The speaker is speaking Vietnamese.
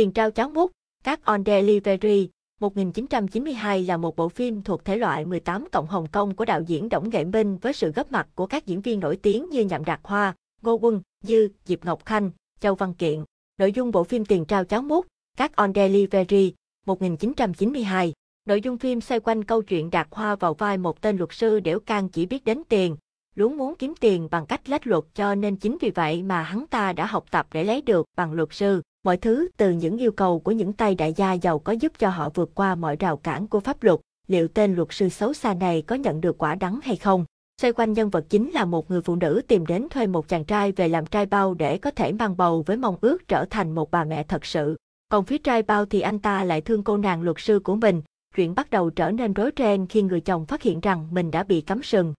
Tiền trao cháo mút, các On Delivery, 1992 là một bộ phim thuộc thể loại 18 cộng Hồng Kông của đạo diễn Đổng Nghệ Minh với sự góp mặt của các diễn viên nổi tiếng như Nhậm Đạt Hoa, Ngô Quân, Dư, Diệp Ngọc Khanh, Châu Văn Kiện. Nội dung bộ phim Tiền trao cháo mút, các On Delivery, 1992. Nội dung phim xoay quanh câu chuyện Đạt Hoa vào vai một tên luật sư đẻo can chỉ biết đến tiền, luôn muốn kiếm tiền bằng cách lách luật cho nên chính vì vậy mà hắn ta đã học tập để lấy được bằng luật sư. Mọi thứ từ những yêu cầu của những tay đại gia giàu có giúp cho họ vượt qua mọi rào cản của pháp luật, liệu tên luật sư xấu xa này có nhận được quả đắng hay không? Xoay quanh nhân vật chính là một người phụ nữ tìm đến thuê một chàng trai về làm trai bao để có thể mang bầu với mong ước trở thành một bà mẹ thật sự. Còn phía trai bao thì anh ta lại thương cô nàng luật sư của mình. Chuyện bắt đầu trở nên rối ren khi người chồng phát hiện rằng mình đã bị cắm sừng.